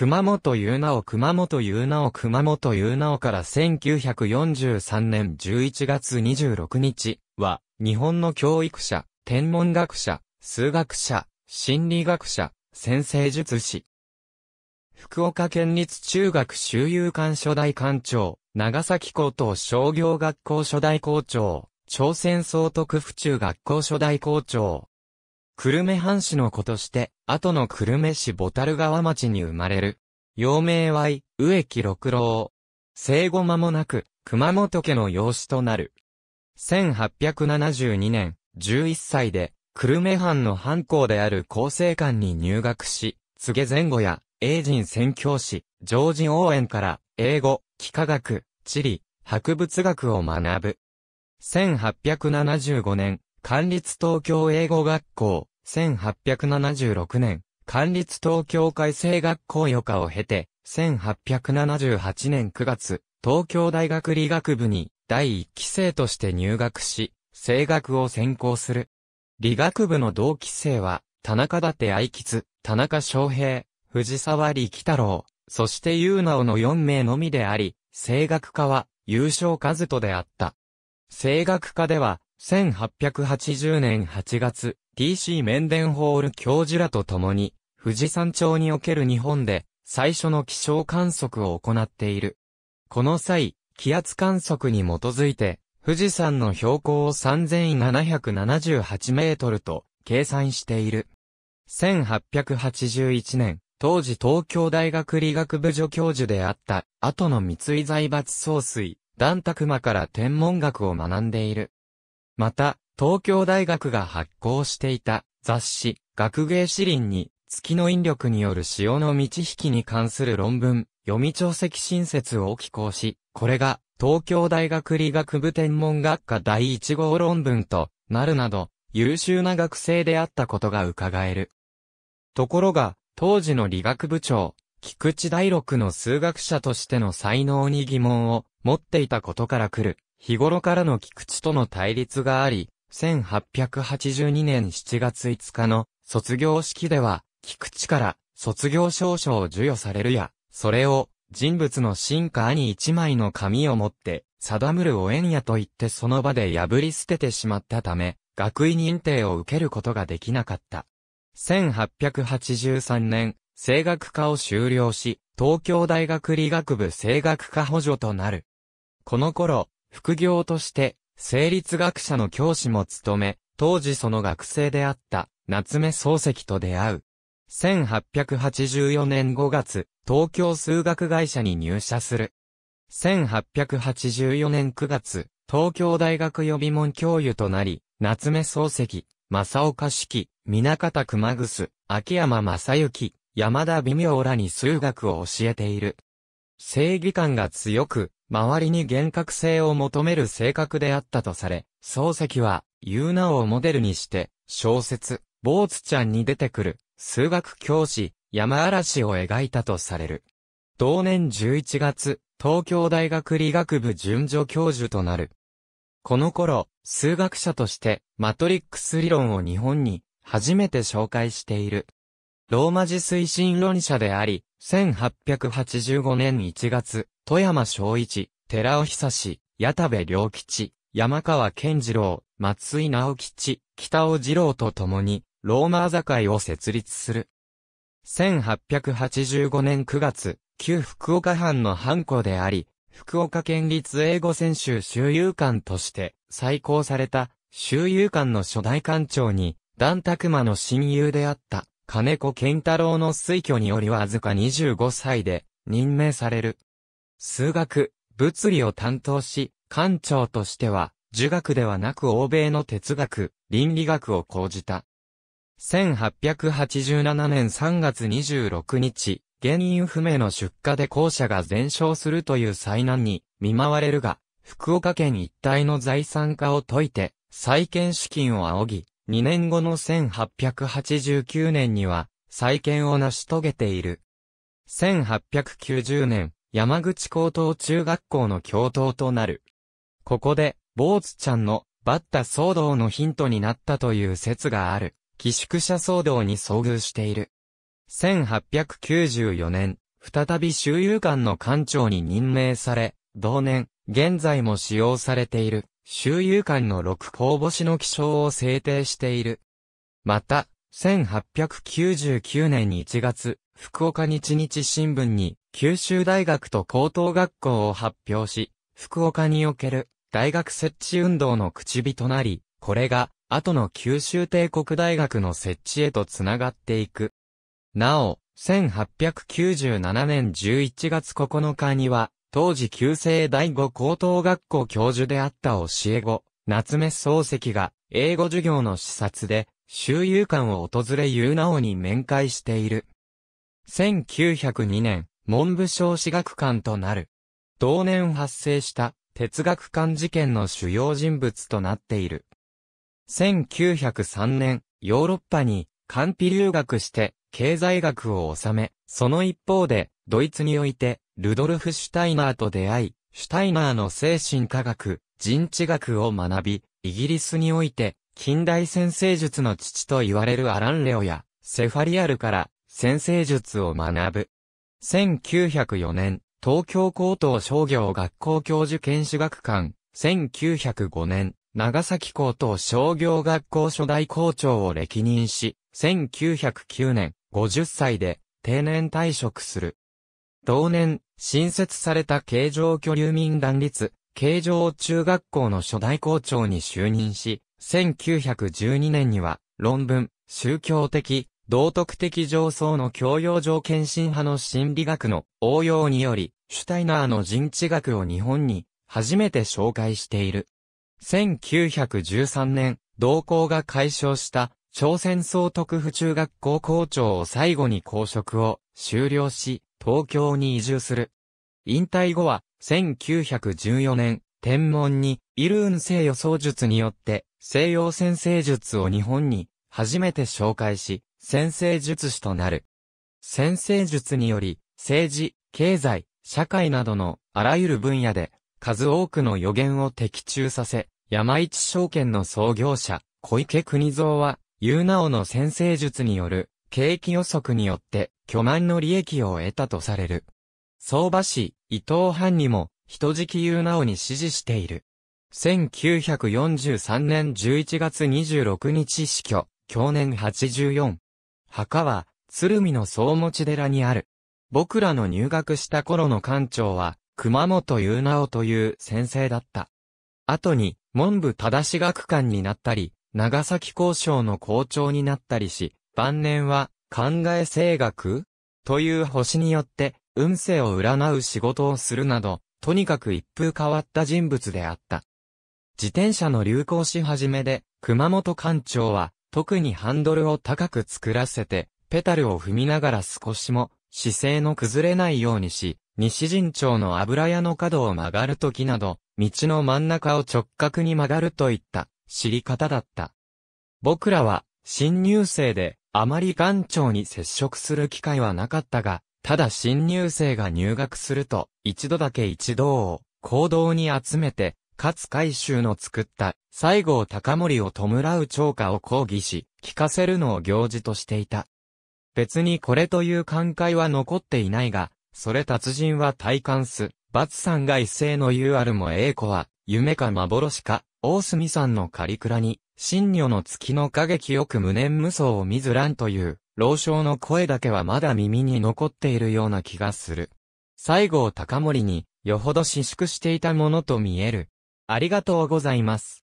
熊本ゆうなお熊本ゆうなお熊本ゆうなおから1943年11月26日は、日本の教育者、天文学者、数学者、心理学者、先生術師。福岡県立中学修遊館初代館長、長崎高等商業学校初代校長、朝鮮総督府中学校初代校長、久留米藩士の子として、後の久留米市ボタル川町に生まれる。幼名は植木六郎。生後間もなく、熊本家の養子となる。1872年、11歳で、久留米藩の藩校である厚生館に入学し、告げ前後や、英人宣教師、常人応援から、英語、幾何学、地理、博物学を学ぶ。1875年、管立東京英語学校、1876年、管立東京改正学校予科を経て、1878年9月、東京大学理学部に第1期生として入学し、声楽を専攻する。理学部の同期生は、田中立愛吉、田中翔平、藤沢力太郎、そして優直の4名のみであり、声楽科は、優勝和人であった。声楽科では、1880年8月、T.C. メンデンホール教授らと共に、富士山頂における日本で最初の気象観測を行っている。この際、気圧観測に基づいて、富士山の標高を3778メートルと計算している。1881年、当時東京大学理学部助教授であった後の三井財閥総帥、段卓馬から天文学を学んでいる。また、東京大学が発行していた雑誌、学芸詩林に、月の引力による潮の満ち引きに関する論文、読み潮汐新説を寄稿し、これが東京大学理学部天文学科第1号論文となるなど、優秀な学生であったことが伺える。ところが、当時の理学部長、菊池大六の数学者としての才能に疑問を持っていたことから来る、日頃からの菊池との対立があり、1882年7月5日の卒業式では、菊池から卒業証書を授与されるや、それを人物の進化に一枚の紙を持って、定むる応縁やと言ってその場で破り捨ててしまったため、学位認定を受けることができなかった。1883年、声楽科を修了し、東京大学理学部声楽科補助となる。この頃、副業として、成立学者の教師も務め、当時その学生であった、夏目漱石と出会う。1884年5月、東京数学会社に入社する。1884年9月、東京大学予備門教諭となり、夏目漱石、正岡四季、南方熊楠、秋山正幸、山田微妙らに数学を教えている。正義感が強く、周りに厳格性を求める性格であったとされ、漱石は、ユーナをモデルにして、小説、ボーツちゃんに出てくる、数学教師、山嵐を描いたとされる。同年11月、東京大学理学部准助教授となる。この頃、数学者として、マトリックス理論を日本に、初めて紹介している。ローマ字推進論者であり、1885年1月、富山昭一、寺尾久志、矢田部良吉、山川健次郎、松井直吉、北尾次郎と共に、ローマー座会を設立する。1885年9月、旧福岡藩の藩校であり、福岡県立英語専修修遊館として再興された修遊館の初代館長に、段拓馬の親友であった金子健太郎の推挙によりわずか25歳で任命される。数学、物理を担当し、官庁としては、儒学ではなく欧米の哲学、倫理学を講じた。1887年3月26日、原因不明の出火で校舎が全焼するという災難に見舞われるが、福岡県一帯の財産化を解いて、再建資金を仰ぎ、2年後の1889年には、再建を成し遂げている。1890年、山口高等中学校の教頭となる。ここで、坊津ちゃんのバッタ騒動のヒントになったという説がある、寄宿舎騒動に遭遇している。1894年、再び周遊館の館長に任命され、同年、現在も使用されている、周遊館の六甲星の気象を制定している。また、1899年1月、福岡日日新聞に、九州大学と高等学校を発表し、福岡における大学設置運動の口火となり、これが、後の九州帝国大学の設置へとつながっていく。なお、1897年11月9日には、当時旧制第五高等学校教授であった教え子、夏目漱石が、英語授業の視察で、周遊館を訪れ言うなおに面会している。1902年、文部省史学館となる。同年発生した哲学館事件の主要人物となっている。1903年、ヨーロッパに官費留学して経済学を収め、その一方でドイツにおいてルドルフ・シュタイナーと出会い、シュタイナーの精神科学、人知学を学び、イギリスにおいて近代先生術の父と言われるアラン・レオやセファリアルから先生術を学ぶ。1904年、東京高等商業学校教授研修学館、1905年、長崎高等商業学校初代校長を歴任し、1909年、50歳で、定年退職する。同年、新設された形状居留民団立、形状中学校の初代校長に就任し、1912年には、論文、宗教的、道徳的上層の教養上献身派の心理学の応用により、シュタイナーの人知学を日本に初めて紹介している。1913年、同校が解消した朝鮮総督府中学校校長を最後に公職を終了し、東京に移住する。引退後は、1914年、天文に、イルーン西予想術によって、西洋先生術を日本に、初めて紹介し、先制術師となる。先制術により、政治、経済、社会などのあらゆる分野で、数多くの予言を的中させ、山一証券の創業者、小池国蔵は、ゆうなおの先生術による、景気予測によって、巨万の利益を得たとされる。相場師、伊藤藩にも、人敷ゆうなおに支持している。1943年11月26日死去、去年84。墓は、鶴見の総持寺にある。僕らの入学した頃の館長は、熊本雄直という先生だった。後に、文部正し学館になったり、長崎交渉の校長になったりし、晩年は、考え性学という星によって、運勢を占う仕事をするなど、とにかく一風変わった人物であった。自転車の流行し始めで、熊本館長は、特にハンドルを高く作らせて、ペタルを踏みながら少しも姿勢の崩れないようにし、西陣町の油屋の角を曲がるときなど、道の真ん中を直角に曲がるといった知り方だった。僕らは新入生であまり眼長に接触する機会はなかったが、ただ新入生が入学すると一度だけ一同を行動に集めて勝海舟の作った西郷隆盛を弔う長歌を抗議し、聞かせるのを行事としていた。別にこれという寛解は残っていないが、それ達人は体感す、罰さんが一世の UR も栄子は、夢か幻か、大隅さんのカリクラに、新女の月の影清く無念無双を見ずらんという、老少の声だけはまだ耳に残っているような気がする。西郷隆盛に、よほど私縮していたものと見える。ありがとうございます。